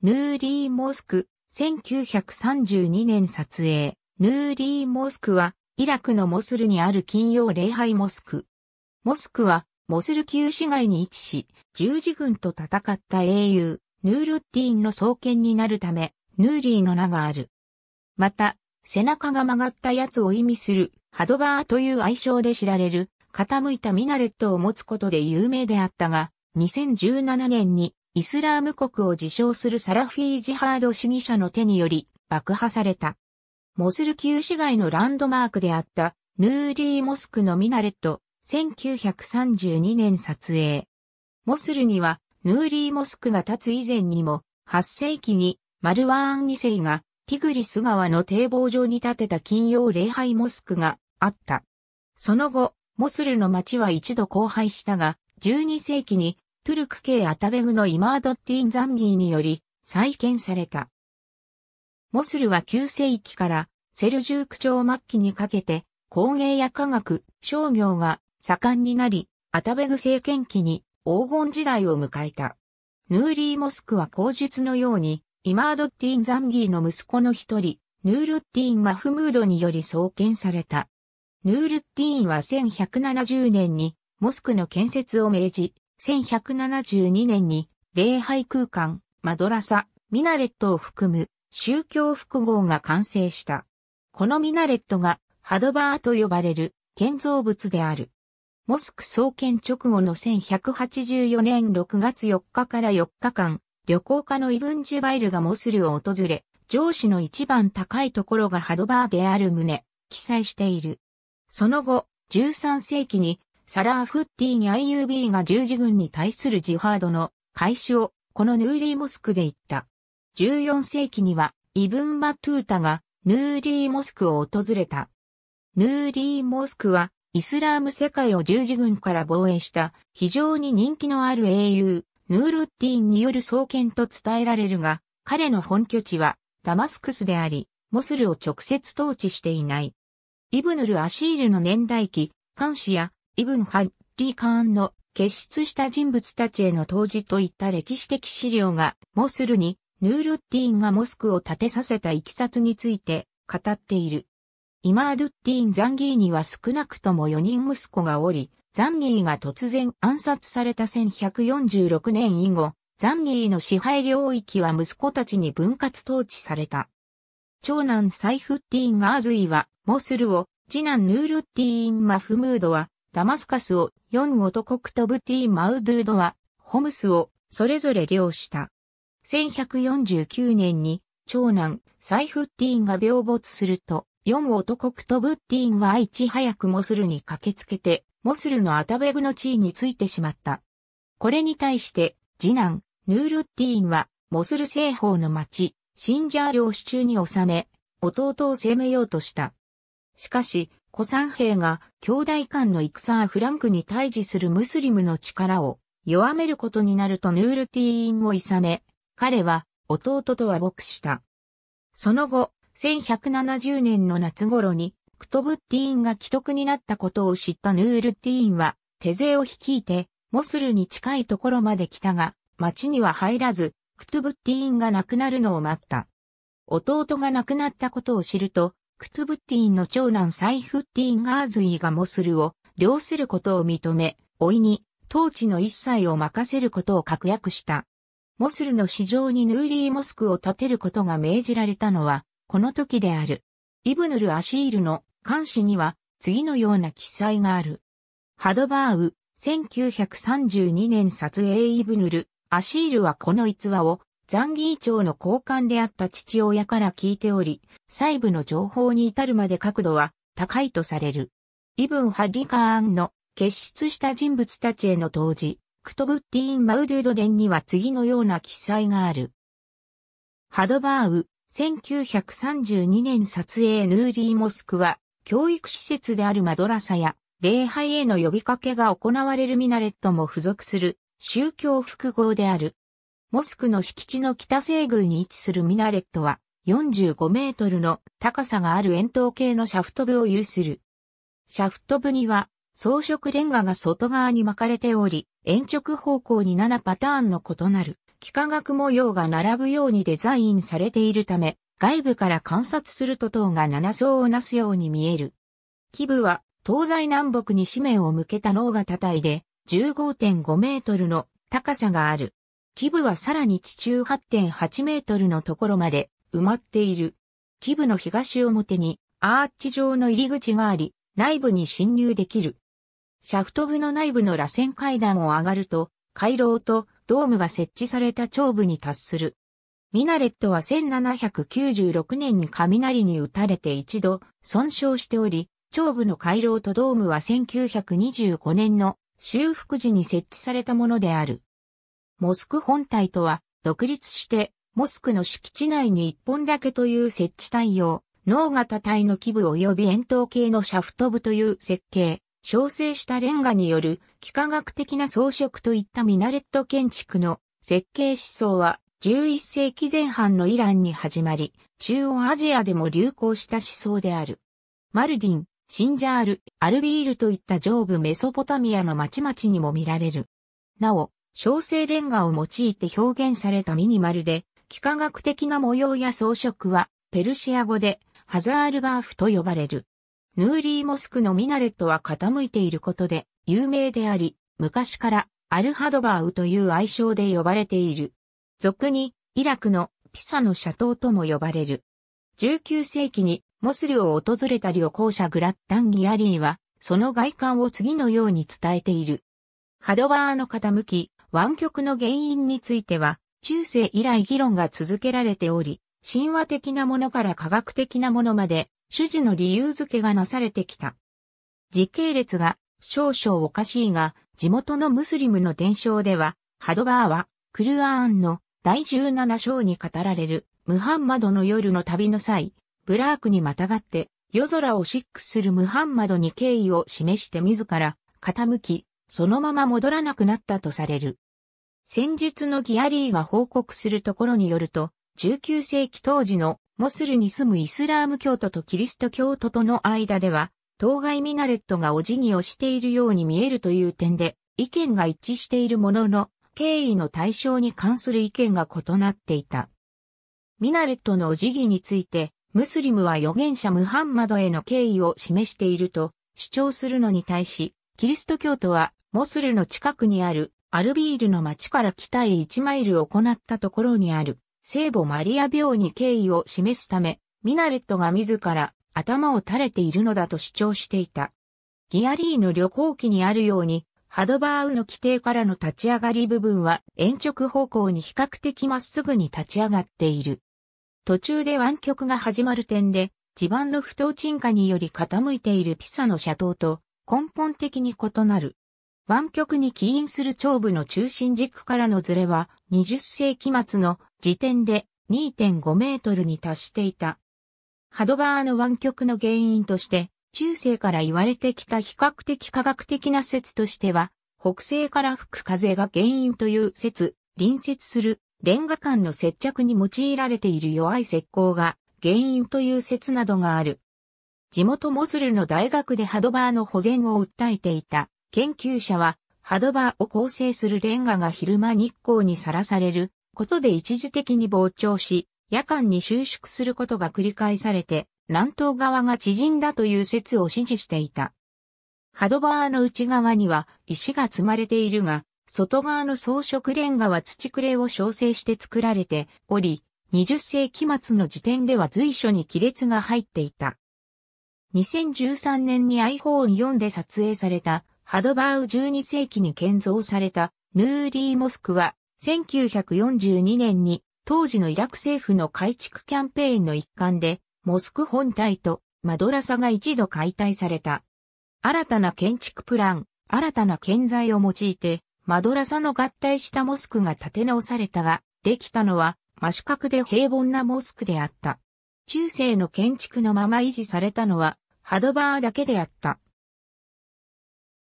ヌーリー・モスク、1932年撮影。ヌーリー・モスクは、イラクのモスルにある金曜礼拝モスク。モスクは、モスル旧市街に位置し、十字軍と戦った英雄、ヌールッティーンの創建になるため、ヌーリーの名がある。また、背中が曲がったやつを意味する、ハドバーという愛称で知られる、傾いたミナレットを持つことで有名であったが、2017年にイスラーム国を自称するサラフィージハード主義者の手により爆破された。モスル旧市街のランドマークであったヌーディーモスクのミナレット、1932年撮影。モスルにはヌーリーモスクが立つ以前にも8世紀にマルワーン2世がティグリス川の堤防上に建てた金曜礼拝モスクがあった。その後、モスルの町は一度荒廃したが、12世紀にトゥルク系アタベグのイマードッティン・ザンギーにより再建された。モスルは9世紀からセルジューク朝末期にかけて工芸や科学、商業が盛んになり、アタベグ政権期に黄金時代を迎えた。ヌーリー・モスクは口述のように、イマードッティン・ザンギーの息子の一人、ヌールッティーン・マフムードにより創建された。ヌールッティーンは1170年にモスクの建設を命じ、1172年に礼拝空間、マドラサ、ミナレットを含む宗教複合が完成した。このミナレットがハドバーと呼ばれる建造物である。モスク創建直後の1184年6月4日から4日間、旅行家のイブン・ジュバイルがモスルを訪れ、上司の一番高いところがハドバーである旨、記載している。その後、13世紀にサラーフッティに IUB が十字軍に対するジハードの開始をこのヌーリーモスクで言った。14世紀にはイブン・バトゥータがヌーリーモスクを訪れた。ヌーリーモスクはイスラーム世界を十字軍から防衛した非常に人気のある英雄ヌールッティンによる創建と伝えられるが彼の本拠地はダマスクスでありモスルを直接統治していない。イブヌル・アシールの年代記、監視やイブン・ハッリー・カーンの傑出した人物たちへの当時といった歴史的資料が、モスルに、ヌールッティーンがモスクを建てさせたいき冊について語っている。イマードッティーン・ザンギーには少なくとも4人息子がおり、ザンギーが突然暗殺された1146年以後、ザンギーの支配領域は息子たちに分割統治された。長男サイフッティーン・ガーズイは、モスルを、次男ヌールッティーン・マフムードは、ダマスカスを4トコクトブティ・マウドゥードは、ホムスをそれぞれ領した。1149年に、長男、サイフッティーンが病没すると、4オトクトブッティーンはいち早くモスルに駆けつけて、モスルのアタベグの地位についてしまった。これに対して、次男、ヌールッティーンは、モスル西方の町、シンジャー領主中に収め、弟を攻めようとした。しかし、古参兵が兄弟間の戦フランクに対峙するムスリムの力を弱めることになるとヌールティーンをいさめ、彼は弟とは牧した。その後、1170年の夏頃に、クトブッティーンが既得になったことを知ったヌールティーンは、手勢を率いて、モスルに近いところまで来たが、町には入らず、クトゥブッティーンが亡くなるのを待った。弟が亡くなったことを知ると、クトゥブッティンの長男サイフッティン・ガーズイがモスルを領することを認め、老いに統治の一切を任せることを確約した。モスルの市場にヌーリーモスクを建てることが命じられたのは、この時である。イブヌル・アシールの監視には次のような記載がある。ハドバーウ、1932年撮影イブヌル、アシールはこの逸話をザンギーの高官であった父親から聞いており、細部の情報に至るまで角度は高いとされる。イブン・ハッリカーンの結出した人物たちへの当時、クトブッティーン・マウドゥード伝には次のような記載がある。ハドバーウ、1932年撮影ヌーリー・モスクは、教育施設であるマドラサや、礼拝への呼びかけが行われるミナレットも付属する宗教複合であるモスクの敷地の北西宮に位置するミナレットは、45メートルの高さがある円筒形のシャフト部を有する。シャフト部には、装飾レンガが外側に巻かれており、延直方向に7パターンの異なる、幾何学模様が並ぶようにデザインされているため、外部から観察すると塔が7層をなすように見える。基部は、東西南北に紙面を向けた脳が叩いて、15.5メートルの高さがある。基部はさらに地中8.8メートルのところまで埋まっている。基部の東表にアーチ状の入り口があり、内部に侵入できる。シャフト部の内部の螺旋階段を上がると、回廊とドームが設置された頂部に達する。ミナレットは1796年に雷に打たれて一度損傷しており、頂部の回廊とドームは1925年の修復時に設置されたものである。モスク本体とは、独立して、モスクの敷地内に一本だけという設置対応、脳型体の基部及び円筒形のシャフト部という設計、焼成したレンガによる幾何学的な装飾といったミナレット建築の設計思想は11世紀前半のイランに始まり、中央アジアでも流行した思想である。マルディン、シンジャール、アルビールといった上部メソポタミアの町々にも見られる。なお、小生レンガを用いて表現されたミニマルで、幾何学的な模様や装飾は、ペルシア語で、ハザールバーフと呼ばれる。ヌーリーモスクのミナレットは傾いていることで、有名であり、昔から、アルハドバーウという愛称で呼ばれている。俗に、イラクのピサの斜塔とも呼ばれる。19世紀にモスルを訪れた旅行者グラッタン・ギアリーは、その外観を次のように伝えている。ハドバーの傾き、湾曲の原因については、中世以来議論が続けられており、神話的なものから科学的なものまで、主事の理由付けがなされてきた。時系列が少々おかしいが、地元のムスリムの伝承では、ハドバーは、クルアーンの第17章に語られる、ムハンマドの夜の旅の際、ブラークにまたがって、夜空をシックするムハンマドに敬意を示して自ら、傾き、そのまま戻らなくなったとされる。戦術のギアリーが報告するところによると、19世紀当時のモスルに住むイスラーム教徒とキリスト教徒との間では、当該ミナレットがお辞儀をしているように見えるという点で、意見が一致しているものの、敬意の対象に関する意見が異なっていた。ミナレットのお辞儀について、ムスリムは預言者ムハンマドへの敬意を示していると主張するのに対し、キリスト教徒はモスルの近くにあるアルビールの町から北へ1マイル行ったところにある聖母マリア病に敬意を示すため、ミナレットが自ら頭を垂れているのだと主張していた。ギアリーの旅行記にあるように、ハドバーウの規定からの立ち上がり部分は延直方向に比較的まっすぐに立ち上がっている。途中で湾曲が始まる点で、地盤の不当沈下により傾いているピサの斜塔と根本的に異なる。湾曲に起因する長部の中心軸からのズレは20世紀末の時点で2.5メートルに達していた。ハドバーの湾曲の原因として中世から言われてきた比較的科学的な説としては北西から吹く風が原因という説、隣接するレンガ間の接着に用いられている弱い石膏が原因という説などがある。地元モスルの大学でハドバーの保全を訴えていた。研究者はドバーを構成するレンガが昼間日光にさらされることで一時的に膨張し、夜間に収縮することが繰り返されて、南東側が縮んだという説を支持していた。ハドバーの内側には石が積まれているが、外側の装飾レンガは土くれを調整して作られており、20世紀末の時点では随所に亀裂が入っていた。2013年に iPhone4 で撮影されたハドバーウ12世紀に建造されたヌーリーモスクは1942年に当時のイラク政府の改築キャンペーンの一環でモスク本体とマドラサが一度解体された。新たな建築プラン、新たな建材を用いてマドラサの合体したモスクが建て直されたが、できたのは真四角で平凡なモスクであった。中世の建築のまま維持されたのはハドバーだけであった。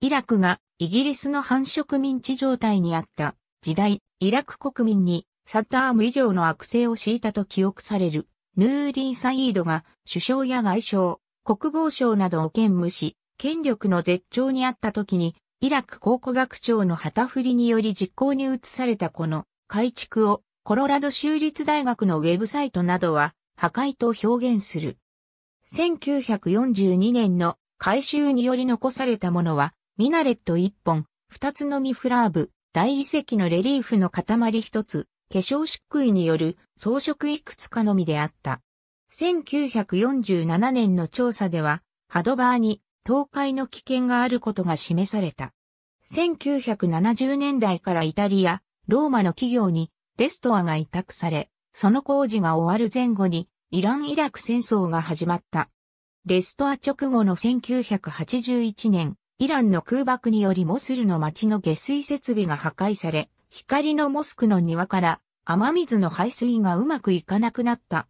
イラクがイギリスの繁殖民地状態にあった時代、イラク国民にサッターム以上の悪性を敷いたと記憶されるヌーリン・サイードが首相や外相、国防省などを兼務し、権力の絶頂にあった時に、イラク考古学長の旗振りにより実行に移されたこの改築をコロラド州立大学のウェブサイトなどは破壊と表現する。1942年の改修により残されたものはミナレット1本、2つのミフラーブ、大理石のレリーフの塊1つ、化粧漆喰による装飾いくつかのみであった。1947年の調査では、ハドバーに倒壊の危険があることが示された。1970年代からイタリア、ローマの企業にレストアが委託され、その工事が終わる前後にイラン・イラク戦争が始まった。レストア直後の1981年、イランの空爆によりモスルの町の下水設備が破壊され、光のモスクの庭から雨水の排水がうまくいかなくなった。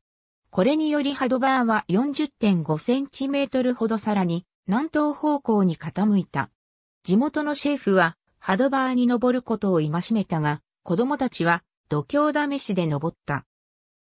これによりハドバーは40.5センチメートルほどさらに南東方向に傾いた。地元のシェフはハドバーに登ることを戒めたが、子供たちは度胸試しで登った。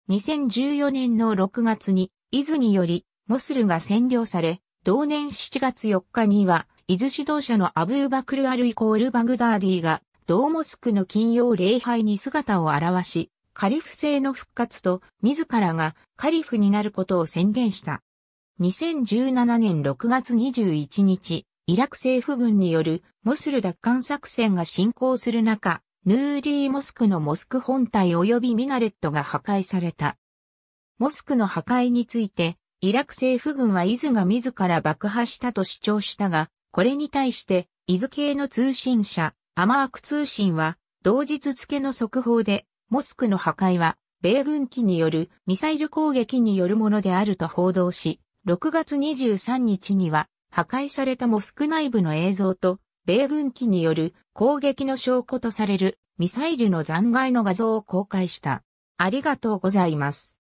2014年の6月に、伊豆により、モスルが占領され、同年7月4日には、伊豆指導者のアブーバクルアルイコールバグダーディが、同モスクの金曜礼拝に姿を現し、カリフ制の復活と、自らがカリフになることを宣言した。2017年6月21日、イラク政府軍によるモスル奪還作戦が進行する中、ヌーリーモスクのモスク本体及びミナレットが破壊された。モスクの破壊について、イラク政府軍はイズが自ら爆破したと主張したが、これに対して、伊豆系の通信社、アマーク通信は、同日付の速報で、モスクの破壊は、米軍機によるミサイル攻撃によるものであると報道し、6月23日には、破壊されたモスク内部の映像と、米軍機による攻撃の証拠とされるミサイルの残骸の画像を公開した。ありがとうございます。